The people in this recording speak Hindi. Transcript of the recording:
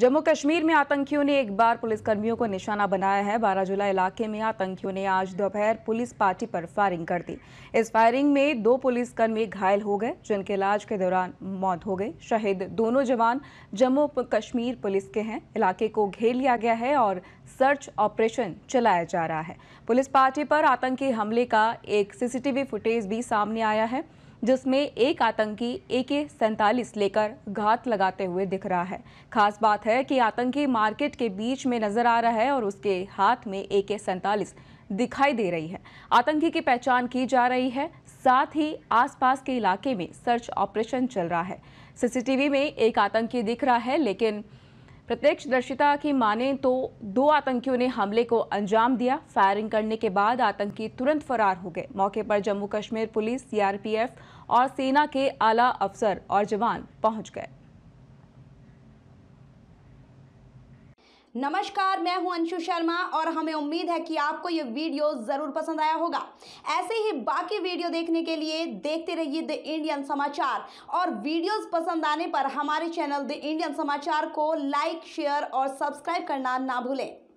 जम्मू कश्मीर में आतंकियों ने एक बार पुलिसकर्मियों को निशाना बनाया है बाराजुला इलाके में आतंकियों ने आज दोपहर पुलिस पार्टी पर फायरिंग कर दी इस फायरिंग में दो पुलिसकर्मी घायल हो गए जिनके इलाज के दौरान मौत हो गई शहीद दोनों जवान जम्मू कश्मीर पुलिस के हैं इलाके को घेर लिया गया है और सर्च ऑपरेशन चलाया जा रहा है पुलिस पार्टी पर आतंकी हमले का एक सीसीटीवी फुटेज भी सामने आया है जिसमें एक आतंकी ए के सैंतालीस लेकर घात लगाते हुए दिख रहा है खास बात है कि आतंकी मार्केट के बीच में नजर आ रहा है और उसके हाथ में ए के सैंतालीस दिखाई दे रही है आतंकी की पहचान की जा रही है साथ ही आसपास के इलाके में सर्च ऑपरेशन चल रहा है सीसीटीवी में एक आतंकी दिख रहा है लेकिन प्रत्यक्षदर्शिता की माने तो दो आतंकियों ने हमले को अंजाम दिया फायरिंग करने के बाद आतंकी तुरंत फरार हो गए मौके पर जम्मू कश्मीर पुलिस सीआरपीएफ और सेना के आला अफसर और जवान पहुंच गए नमस्कार मैं हूं अंशु शर्मा और हमें उम्मीद है कि आपको ये वीडियो ज़रूर पसंद आया होगा ऐसे ही बाकी वीडियो देखने के लिए देखते रहिए द इंडियन समाचार और वीडियोस पसंद आने पर हमारे चैनल द इंडियन समाचार को लाइक शेयर और सब्सक्राइब करना ना भूलें